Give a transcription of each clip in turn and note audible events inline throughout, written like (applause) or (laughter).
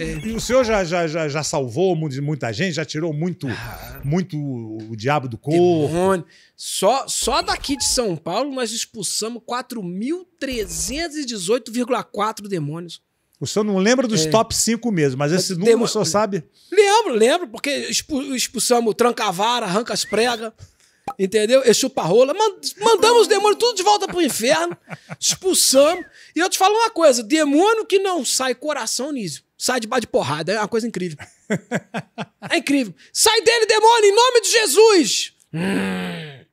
É. E, o senhor já, já, já, já salvou muita gente, já tirou muito, ah. muito o diabo do corpo. Só, só daqui de São Paulo nós expulsamos 4.318,4 demônios. O senhor não lembra dos é. top 5 mesmo, mas esse número Demo... o senhor sabe? Lembro, lembro, porque expulsamos tranca-vara, arranca as pregas entendeu? a rola, mandamos os demônios tudo de volta pro inferno, expulsamos. E eu te falo uma coisa: demônio que não sai coração, Nísio, sai de baixo de porrada. É uma coisa incrível. É incrível. Sai dele, demônio, em nome de Jesus! Hum,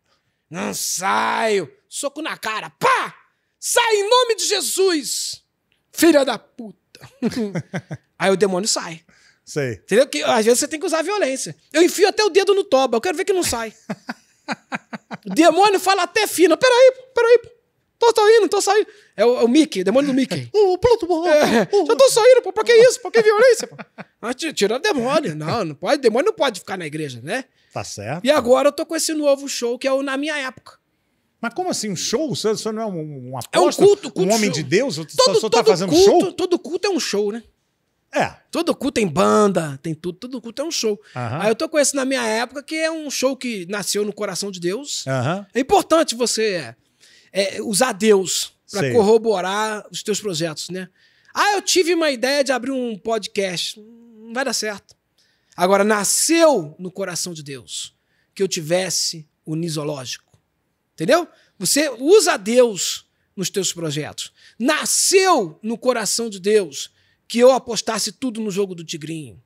não saio. Soco na cara, pá! Sai em nome de Jesus! Filha da puta! (laughs) Aí o demônio sai. Sei. Entendeu? Que às vezes você tem que usar a violência. Eu enfio até o dedo no toba, eu quero ver que não sai. (laughs) demônio fala até fino. Peraí, peraí. Tô, tô indo, tô saindo. É o, é o Mickey, demônio do Mickey. (laughs) Uh, o Pluto é, uh, uh. Já tô saindo, pô. Pra que isso? Pra que violência? Pô? Mas ah, tira o demônio. Não, não pode. Demônio não pode ficar na igreja, né? Tá certo. E agora eu tô com esse novo show que é o Na Minha Época. Mas como assim? Um show? senhor não é um, um É um culto, culto. Um homem show. de Deus? Todo, você todo tá fazendo culto, show? Todo culto é um show, né? É. Todo culto tem banda, tem tudo, todo culto é um show. Uhum. Aí eu tô com esse na minha época, que é um show que nasceu no coração de Deus. Uhum. É importante você é, é usar Deus para corroborar os teus projetos, né? Ah, eu tive uma ideia de abrir um podcast. Não vai dar certo. Agora, nasceu no coração de Deus que eu tivesse o nisológico, Entendeu? Você usa Deus nos teus projetos. Nasceu no coração de Deus que eu apostasse tudo no jogo do Tigrinho.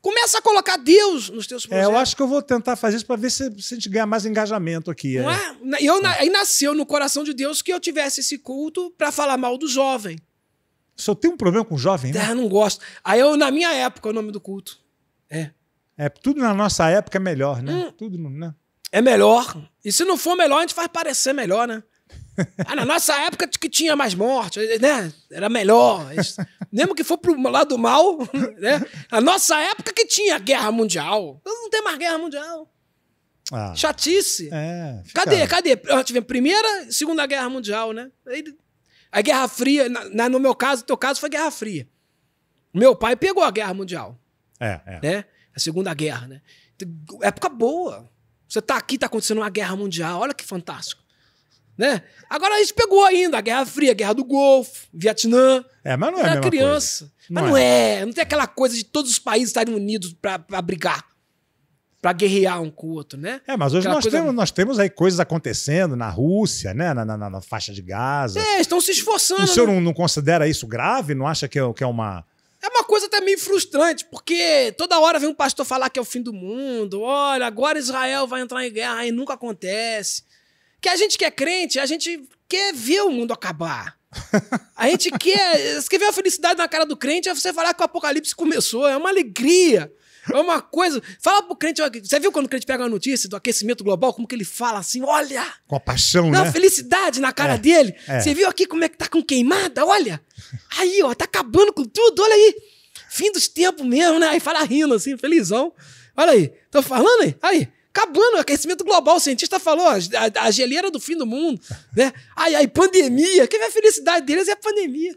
Começa a colocar Deus nos teus projetos. É, eu acho que eu vou tentar fazer isso para ver se, se, a gente ganha mais engajamento aqui. Não é? é? Eu, é. Aí nasceu no coração de Deus que eu tivesse esse culto para falar mal do jovem. Só tem um problema com o jovem, né? É, não gosto. Aí eu, na minha época, é o nome do culto. É. É, tudo na nossa época é melhor, né? Hum, tudo, né? É melhor. E se não for melhor, a gente faz parecer melhor, né? ah, na nossa época que tinha mais morte, eh, né? Era melhor. Mesmo que for pro lado mal, (laughs) né? Na nossa época que tinha guerra mundial. Então não tem mais guerra mundial. Ah, Chatice. É, cadê? Cadê? Nós tivemos Primeira Segunda Guerra Mundial, né? A Guerra Fria, na, no meu caso, no teu caso foi Guerra Fria. Meu pai pegou a Guerra Mundial. É, é. Né? A Segunda Guerra, né? Época boa. Você tá aqui, tá acontecendo uma guerra mundial. Olha que fantástico. Né? Agora a gente pegou ainda a Guerra Fria, a Guerra do Golfo, Vietnã. É, mas não é a criança. Coisa. Mas não, não é. é. Não tem aquela coisa de todos os países estarem unidos para brigar. Para guerrear um com o outro, né? É, mas hoje nós, coisa... temos, nós temos aí coisas acontecendo na Rússia, né? Na, na, na faixa de Gaza. É, estão se esforçando. O senhor né? não, não, considera isso grave? Não acha que é, que é uma. É uma coisa até meio frustrante, porque toda hora vem um pastor falar que é o fim do mundo, olha, agora Israel vai entrar em guerra, e nunca acontece. Que a gente que é crente, a gente quer ver o mundo acabar. A gente (laughs) quer. escrever quer ver a felicidade na cara do crente, é você falar que o apocalipse começou. É uma alegria. É uma coisa. Fala pro crente. Você viu quando o crente pega uma notícia do aquecimento global, como que ele fala assim? Olha! Com a paixão, Não, né? felicidade na cara é, dele. É. Você viu aqui como é que tá com queimada? Olha! Aí, ó, tá acabando com tudo, olha aí! Fim dos tempos mesmo, né? Aí fala rindo assim, felizão. Olha aí, tô falando aí? Aí, acabando, o aquecimento global, o cientista falou, a, a geleira do fim do mundo, né? Ai, ai, pandemia, que a felicidade deles é a pandemia.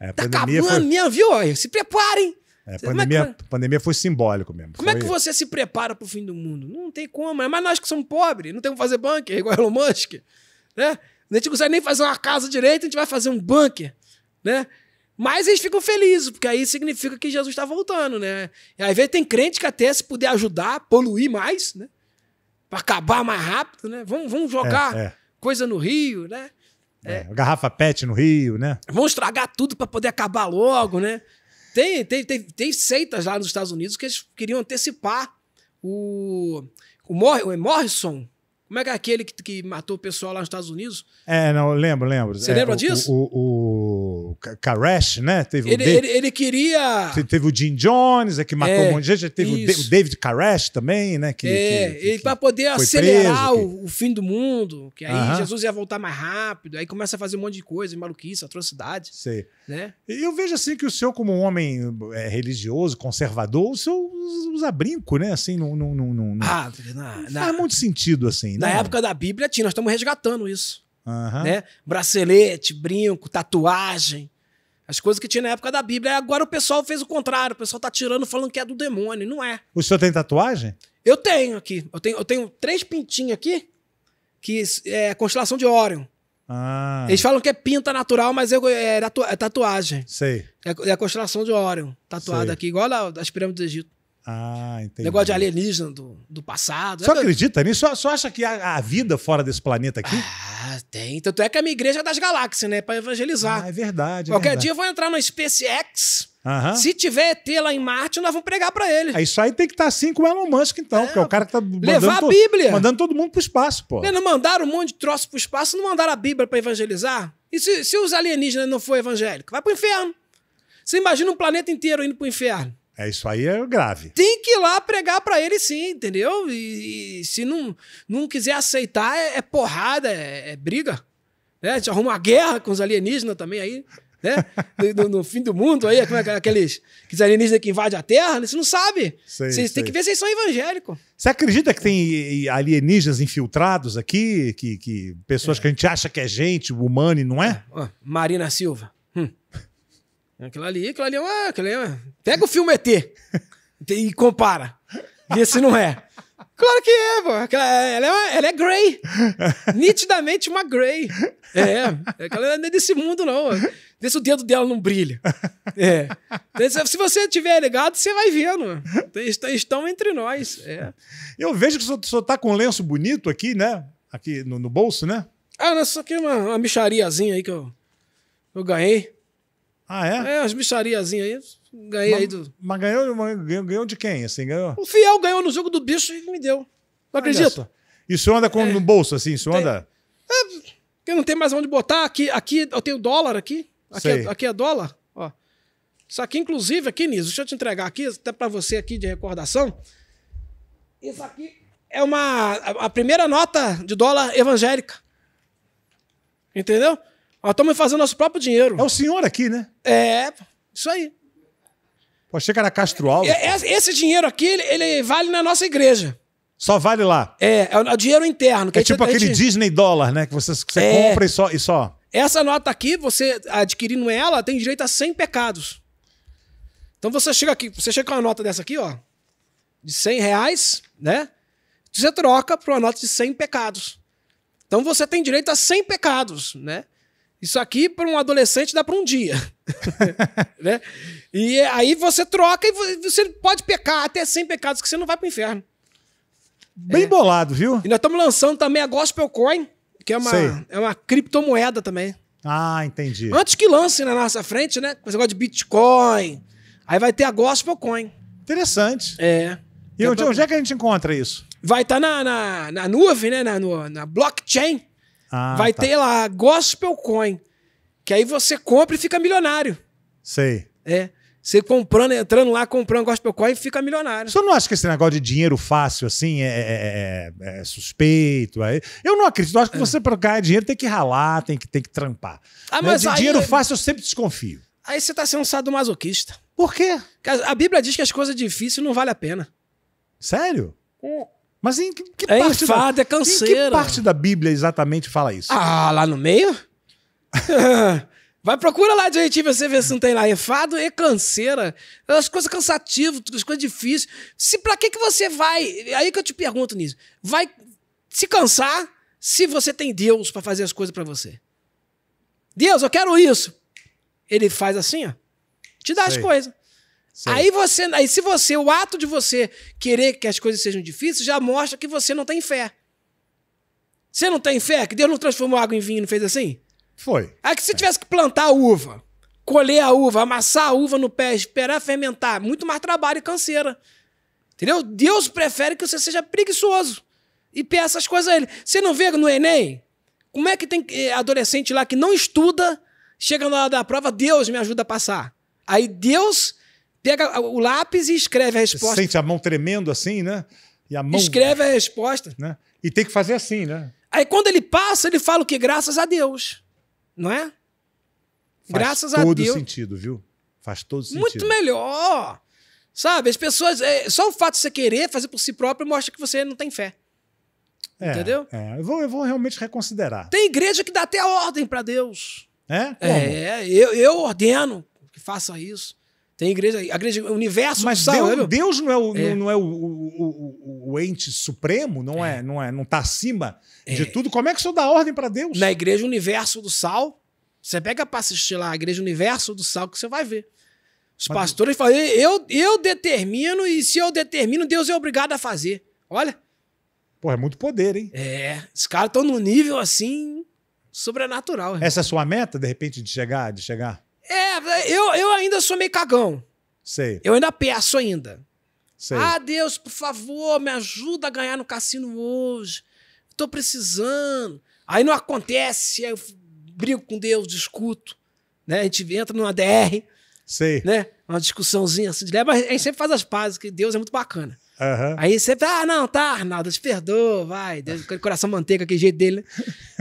É, a tá pandemia acabando foi... mesmo, viu? se preparem. É, pandemia, é pandemia foi simbólico mesmo. Como é foi... é que você se prepara para o fim do mundo? Não tem como, é, mas nós que somos pobres, não temos que fazer bunker, igual Elon Musk, né? A gente não consegue nem fazer uma casa direito, a gente vai fazer um bunker, né? Mas eles ficam felizes, porque aí significa que Jesus está voltando, né? E às tem crente que até se puder ajudar, poluir mais, né? para acabar mais rápido, né? Vamos, vamos jogar é, é. coisa no rio, né? É. é. garrafa PET no rio, né? Vão estragar tudo para poder acabar logo, né? Tem, tem, tem, tem seitas lá nos Estados Unidos que eles queriam antecipar o, o, Mor o Morrison. Como é que é aquele que, que matou o pessoal lá nos Estados Unidos? É, não, lembro, lembro. Você lembra é, o, disso? o, o o né? Teve ele, David, ele, ele, queria. Teve o Jim Jones, é, que matou é, um monte de gente. Teve isso. o David Koresh também, né? Que, é, que, que, para poder acelerar preso, o, o, fim do mundo, que aí uh -huh. Jesus ia voltar mais rápido, aí começa a fazer um monte de coisa, maluquice, atrocidade. Sei. Né? E eu vejo assim que o senhor, como um homem é, religioso, conservador, o senhor usa brinco, né? Assim, não. não, não, ah, não, na, não faz na, muito sentido, assim. Na não. Né? época da Bíblia tinha, nós estamos resgatando isso. Uhum. Né? Bracelete, brinco, tatuagem. As coisas que tinha na época da Bíblia. agora o pessoal fez o contrário. O pessoal tá tirando, falando que é do demônio. Não é. O senhor tem tatuagem? Eu tenho aqui. Eu tenho, eu tenho três pintinhos aqui, que é constelação de Órion. Ah. Eles falam que é pinta natural, mas é, é, é tatuagem. Sei. É, é, a constelação de Órion, tatuada Sei. aqui, igual a, as pirâmides do Egito. Ah, entendi. Negócio de alienígena do, do passado. Só é acredita nisso? Só, acha que a há vida fora desse planeta aqui? Ah. Ah, tem. Tanto é que a minha igreja é das galáxias, né? Para evangelizar. Ah, é verdade. É Qualquer verdade. dia eu vou entrar no SpaceX. Uhum. Se tiver ET lá em Marte, nós vamos pregar para ele. É, isso aí tem que estar tá assim com o Elon Musk, então, é, que é o cara que tá mandando, levar a Bíblia. mandando todo mundo pro espaço, pô. Não mandaram um monte de troço pro espaço, não mandaram a Bíblia para evangelizar? E se, se os alienígenas não for evangélicos? Vai pro inferno. Você imagina um planeta inteiro indo pro inferno. É, isso aí é grave. Tem que ir lá pregar para ele sim, entendeu? E, e, se não, não quiser aceitar, é, é porrada, é, é, briga. Né? A gente arruma uma guerra com os alienígenas também aí, né? (laughs) no, no, fim do mundo aí, como é que é, aqueles, alienígenas que invadem a Terra, você não sabe. Sei, Vocês têm que ver se eles são evangélicos. Você acredita que tem alienígenas infiltrados aqui? Que, que pessoas é. que a gente acha que é gente, humano e não é? Marina Silva. Aquilo ali, aquilo ali é uma. Aquilo é Pega o filme ET e compara. Vê se não é. Claro que é, pô. Ela é, uma, ela é grey. Nitidamente uma grey. É. Ela não é desse mundo, não. Vê se o dedo dela não brilha. É. Então, se você tiver ligado, você vai vendo. Estão entre nós. É. Eu vejo que o senhor tá com um lenço bonito aqui, né? Aqui no, no bolso, né? Ah, não, só aqui uma, uma michariazinha aí que eu, eu ganhei. Ah, é? É, as bichariazinhas aí. Ganhei mas, aí do. Mas ganhou, ganhou, ganhou, de quem, assim? Ganhou? O Fiel ganhou no jogo do bicho e me deu. Não acredito. Isso anda com, é, no bolso, assim? Isso anda? É, eu não tenho mais onde botar. Aqui, aqui eu tenho dólar aqui. Aqui, é, aqui é dólar. Ó. Isso aqui, inclusive, aqui, Niso, deixa eu te entregar aqui, até para você aqui de recordação. Isso aqui é uma a primeira nota de dólar evangélica. Entendeu? Nós estamos fazendo nosso próprio dinheiro. É o senhor aqui, né? É, isso aí. Pô, achei que era Castro Alves. É, é, esse dinheiro aqui, ele, ele, vale na nossa igreja. Só vale lá? É, é o é dinheiro interno. é tipo gente, aquele gente... Disney dólar, né? Que você, você é... compra e só, e só. Essa nota aqui, você adquirindo ela, tem direito a 100 pecados. Então você chega aqui, você chega com uma nota dessa aqui, ó, de 100 reais, né? Você troca por uma nota de 100 pecados. Então você tem direito a 100 pecados, né? Isso aqui para um adolescente dá para um dia. (laughs) né? E é, aí você troca e você pode pecar até 100 pecados que você não vai para o inferno. Bem é. bolado, viu? E nós estamos lançando também a Gospel Coin, que é uma, é uma criptomoeda também. Ah, entendi. Antes que lance na nossa frente, né? esse negócio de Bitcoin. Aí vai ter a Gospel Coin. Interessante. É. E é onde, onde é que a gente encontra isso? Vai estar tá na, na, na, nuvem, né? Na, no, na blockchain vai tá. ter lá Gospel Coin, que aí você compra e fica milionário. Sei. É. Você comprando, entrando lá, comprando gospel coin, fica milionário. Você não acha que esse negócio de dinheiro fácil, assim, é, é, é suspeito? É... Eu não acredito. Eu acho que você, para ganhar dinheiro, tem que ralar, tem que, tem que trampar. Ah, mas de aí, dinheiro fácil, eu sempre desconfio. Aí você está sendo um sadomasoquista. Por quê? a Bíblia diz que as coisas difíceis não valem a pena. Sério? Mas em que, que é parte enfado, da, é Em que parte da Bíblia exatamente fala isso? Ah, lá no meio? (laughs) Vai, procura lá direitinho pra você ver se não tem lá. Enfado e canseira. É as coisas cansativas, as coisas difíceis. Se, pra que, que você vai? É aí que eu te pergunto, Nisso. Vai se cansar se você tem Deus para fazer as coisas para você? Deus, eu quero isso. Ele faz assim, ó. Te dá Sei. as coisas. Aí você, aí se você, o ato de você querer que as coisas sejam difíceis já mostra que você não tem fé. Você não tem fé? Que Deus não transformou água em vinho, não fez assim? Foi. Aí é que se é. tivesse que plantar a uva, colher a uva, amassar a uva no pé, esperar fermentar, muito mais trabalho e canseira. Entendeu? Deus prefere que você seja preguiçoso e peça as coisas a ele. Você não vê no Enem? Como é que tem eh, adolescente lá que não estuda, chega na hora da prova, Deus me ajuda a passar. Aí Deus pega o lápis e escreve a resposta. sente a mão tremendo assim, né? E a mão. Escreve a resposta. Né? E tem que fazer assim, né? Aí quando ele passa, ele fala o quê? Graças a Deus. Não é? Faz Graças a Deus. Faz todo sentido, viu? Faz todo sentido. Muito melhor. Sabe? As pessoas. É, só o fato de você querer fazer por si próprio mostra que você não tem fé. É, Entendeu? É. Eu, vou, eu vou realmente reconsiderar. Tem igreja que dá até ordem para Deus. É? é Como? É, eu, eu ordeno que faça isso. Tem igreja, a igreja, o universo Mas Deus, sabe? Né, Deus não é o, é. Não é o, o, o, o ente supremo, não é, é não é, não tá acima é. de tudo. Como é que senhor dá ordem para Deus? Na igreja universo do sal, você pega para assistir lá a igreja universo do sal que você vai ver. Os Mas... pastores falam, eu, eu determino e se eu determino, Deus é obrigado a fazer. Olha. Pô, é muito poder, hein? É, os caras estão num nível assim sobrenatural. Irmão. Essa é a sua meta, de repente, de chegar, de chegar? É, eu, eu ainda sou meio cagão. Sei. Eu ainda peço ainda. Sei. Ah, Deus, por favor, me ajuda a ganhar no cassino hoje. Tô precisando. Aí não acontece, aí eu brigo com Deus, discuto. Né? A gente entra numa DR. Sei. Né? Uma discussãozinha assim de leve, mas a gente sempre faz as pazes, que Deus é muito bacana. Uhum. Aí você, ah, não, tá, Arnaldo, te perdoa, vai. Deus, coração manteiga, aquele jeito dele. Né?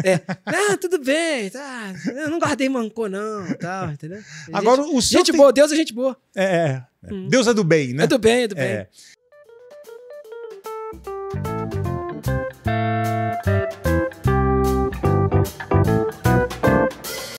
É, ah, tudo bem, tá. Eu não guardei mancou, não, tal, entendeu? Agora, gente, o Gente tem... boa, Deus é gente boa. É, é. Hum. Deus é do bem, né? É do bem, é do é. bem. É.